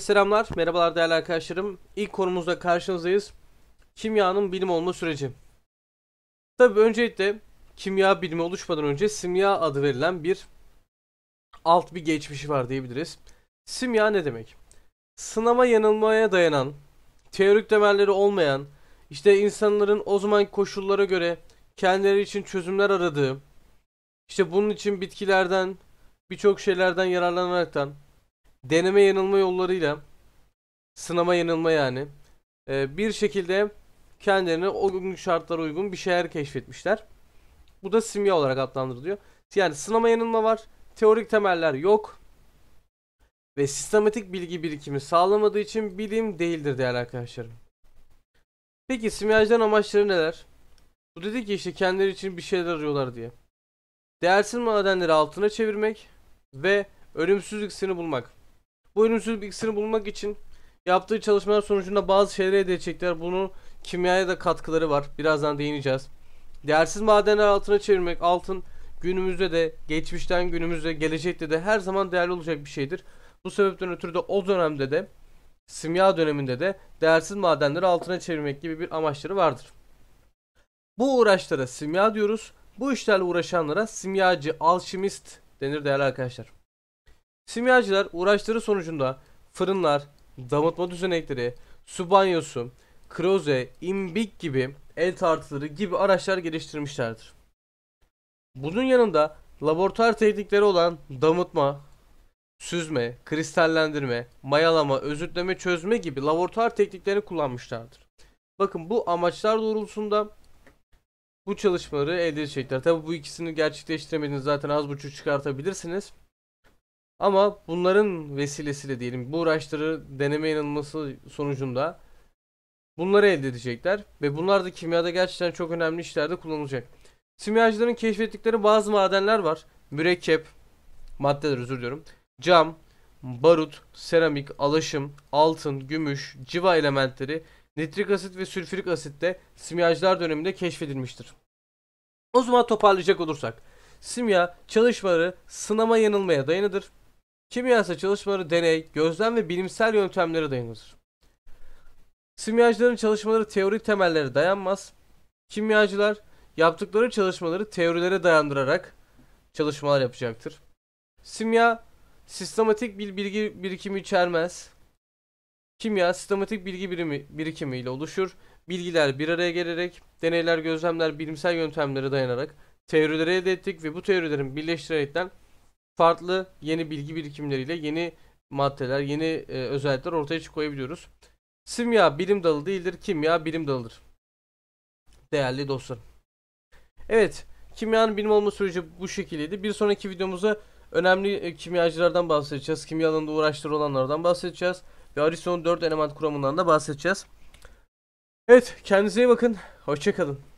Herkese selamlar, merhabalar değerli arkadaşlarım. İlk konumuzda karşınızdayız. Kimyanın bilim olma süreci. Tabi öncelikle kimya bilimi oluşmadan önce simya adı verilen bir alt bir geçmişi var diyebiliriz. Simya ne demek? Sınama yanılmaya dayanan, teorik temelleri olmayan, işte insanların o zaman koşullara göre kendileri için çözümler aradığı, işte bunun için bitkilerden, birçok şeylerden yararlanaraktan deneme yanılma yollarıyla sınama yanılma yani e, bir şekilde kendilerine o gün şartlara uygun bir şeyler keşfetmişler. Bu da simya olarak adlandırılıyor. Yani sınama yanılma var. Teorik temeller yok. Ve sistematik bilgi birikimi sağlamadığı için bilim değildir değerli arkadaşlarım. Peki simyacıların amaçları neler? Bu dedi ki işte kendileri için bir şeyler arıyorlar diye. Değersiz madenleri altına çevirmek ve ölümsüzlük seni bulmak. Bu ölümsüzlük iksirini bulmak için yaptığı çalışmalar sonucunda bazı şeyler elde edecekler. Bunun kimyaya da katkıları var. Birazdan değineceğiz. Değersiz madenler altına çevirmek, altın günümüzde de, geçmişten günümüzde, gelecekte de her zaman değerli olacak bir şeydir. Bu sebepten ötürü de o dönemde de, simya döneminde de değersiz madenleri altına çevirmek gibi bir amaçları vardır. Bu uğraşlara simya diyoruz. Bu işlerle uğraşanlara simyacı, alşimist denir değerli arkadaşlar. Simyacılar uğraşları sonucunda fırınlar, damıtma düzenekleri, su banyosu, kroze, imbik gibi el tartıları gibi araçlar geliştirmişlerdir. Bunun yanında laboratuvar teknikleri olan damıtma, süzme, kristallendirme, mayalama, özütleme, çözme gibi laboratuvar tekniklerini kullanmışlardır. Bakın bu amaçlar doğrultusunda bu çalışmaları elde edecekler. Tabi bu ikisini gerçekleştiremediğiniz zaten az buçuk çıkartabilirsiniz. Ama bunların vesilesiyle diyelim bu uğraşları deneme yanılması sonucunda bunları elde edecekler ve bunlar da kimyada gerçekten çok önemli işlerde kullanılacak. Simyacıların keşfettikleri bazı madenler var. Mürekkep, maddeler özür diliyorum. Cam, barut, seramik, alaşım, altın, gümüş, civa elementleri nitrik asit ve sülfürik asit de simyacılar döneminde keşfedilmiştir. O zaman toparlayacak olursak. Simya çalışmaları sınama yanılmaya dayanıdır. Kimyasal çalışmaları deney, gözlem ve bilimsel yöntemlere dayanır. Simyacıların çalışmaları teorik temellere dayanmaz. Kimyacılar yaptıkları çalışmaları teorilere dayandırarak çalışmalar yapacaktır. Simya sistematik bir bilgi birikimi içermez. Kimya sistematik bilgi birimi, birikimiyle oluşur. Bilgiler bir araya gelerek, deneyler, gözlemler, bilimsel yöntemlere dayanarak teorileri elde ettik ve bu teorilerin birleştirerekten farklı yeni bilgi birikimleriyle yeni maddeler, yeni e, özellikler ortaya koyabiliyoruz. Simya bilim dalı değildir, kimya bilim dalıdır. Değerli dostlar. Evet, kimyanın bilim olma süreci bu şekildeydi. Bir sonraki videomuzda önemli e, kimyacılardan bahsedeceğiz. Kimya alanında uğraşları olanlardan bahsedeceğiz. Ve Ariston 4 element kuramından da bahsedeceğiz. Evet, kendinize iyi bakın. Hoşçakalın.